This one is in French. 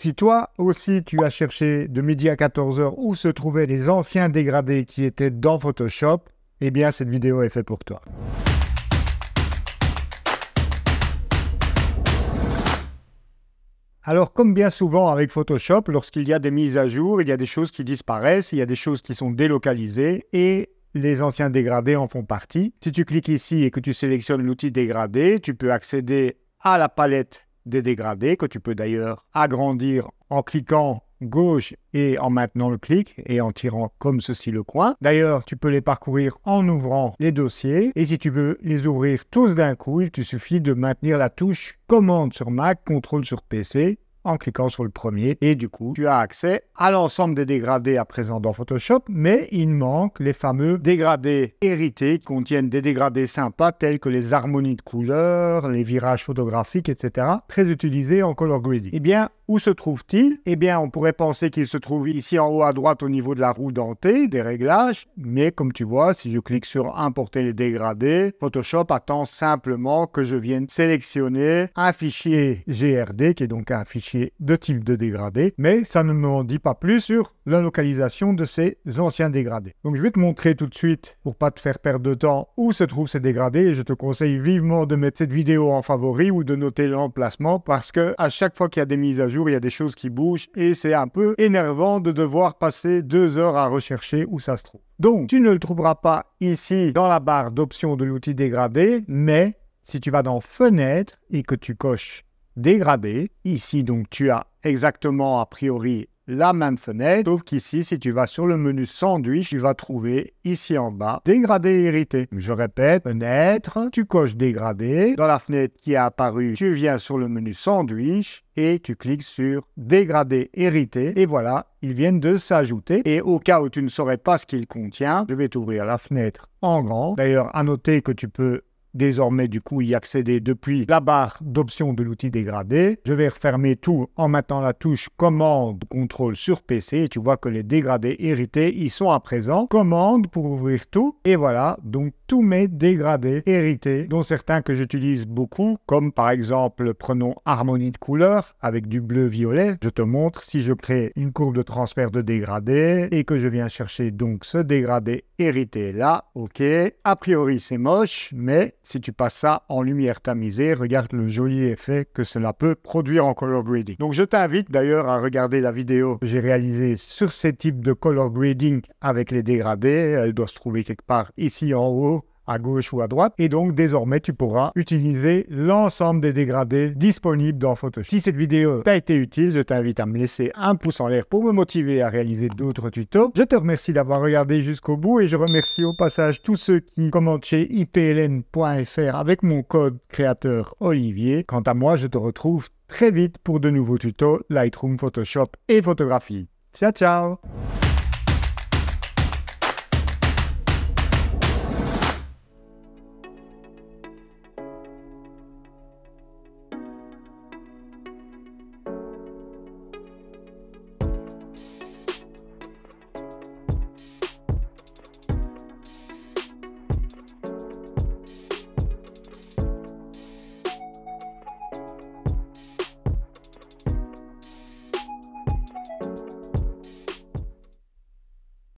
Si toi aussi tu as cherché de midi à 14h où se trouvaient les anciens dégradés qui étaient dans Photoshop, eh bien cette vidéo est faite pour toi. Alors comme bien souvent avec Photoshop, lorsqu'il y a des mises à jour, il y a des choses qui disparaissent, il y a des choses qui sont délocalisées et les anciens dégradés en font partie. Si tu cliques ici et que tu sélectionnes l'outil dégradé, tu peux accéder à la palette des dégradés, que tu peux d'ailleurs agrandir en cliquant gauche et en maintenant le clic et en tirant comme ceci le coin. D'ailleurs, tu peux les parcourir en ouvrant les dossiers et si tu veux les ouvrir tous d'un coup, il te suffit de maintenir la touche commande sur Mac, contrôle sur PC en cliquant sur le premier. Et du coup, tu as accès à l'ensemble des dégradés à présent dans Photoshop, mais il manque les fameux dégradés hérités qui contiennent des dégradés sympas tels que les harmonies de couleurs, les virages photographiques, etc. Très utilisés en color grading. Eh bien, où se trouve-t-il Eh bien, on pourrait penser qu'il se trouve ici en haut à droite au niveau de la roue dentée des réglages, mais comme tu vois, si je clique sur Importer les dégradés, Photoshop attend simplement que je vienne sélectionner un fichier GRD, qui est donc un fichier de type de dégradé, mais ça ne me dit pas plus sur la localisation de ces anciens dégradés. Donc je vais te montrer tout de suite, pour pas te faire perdre de temps, où se trouvent ces dégradés, je te conseille vivement de mettre cette vidéo en favori ou de noter l'emplacement, parce que à chaque fois qu'il y a des mises à jour, il y a des choses qui bougent, et c'est un peu énervant de devoir passer deux heures à rechercher où ça se trouve. Donc, tu ne le trouveras pas ici dans la barre d'options de l'outil dégradé, mais si tu vas dans Fenêtre et que tu coches dégradé. Ici, donc, tu as exactement, a priori, la même fenêtre, sauf qu'ici, si tu vas sur le menu sandwich, tu vas trouver ici en bas dégradé hérité. Je répète, fenêtre, tu coches dégradé. Dans la fenêtre qui est apparue, tu viens sur le menu sandwich et tu cliques sur dégradé hérité. Et voilà, ils viennent de s'ajouter. Et au cas où tu ne saurais pas ce qu'il contient, je vais t'ouvrir la fenêtre en grand. D'ailleurs, à noter que tu peux désormais du coup y accéder depuis la barre d'options de l'outil dégradé. Je vais refermer tout en maintenant la touche commande contrôle sur PC et tu vois que les dégradés hérités ils sont à présent. Commande pour ouvrir tout et voilà donc tous mes dégradés hérités dont certains que j'utilise beaucoup comme par exemple prenons harmonie de couleur avec du bleu violet. Je te montre si je crée une courbe de transfert de dégradé et que je viens chercher donc ce dégradé hérité là. Ok, a priori c'est moche mais si tu passes ça en lumière tamisée, regarde le joli effet que cela peut produire en color grading. Donc je t'invite d'ailleurs à regarder la vidéo que j'ai réalisée sur ces types de color grading avec les dégradés. Elle doit se trouver quelque part ici en haut à gauche ou à droite. Et donc, désormais, tu pourras utiliser l'ensemble des dégradés disponibles dans Photoshop. Si cette vidéo t'a été utile, je t'invite à me laisser un pouce en l'air pour me motiver à réaliser d'autres tutos. Je te remercie d'avoir regardé jusqu'au bout et je remercie au passage tous ceux qui commentent chez ipln.fr avec mon code créateur Olivier. Quant à moi, je te retrouve très vite pour de nouveaux tutos Lightroom, Photoshop et photographie. Ciao, ciao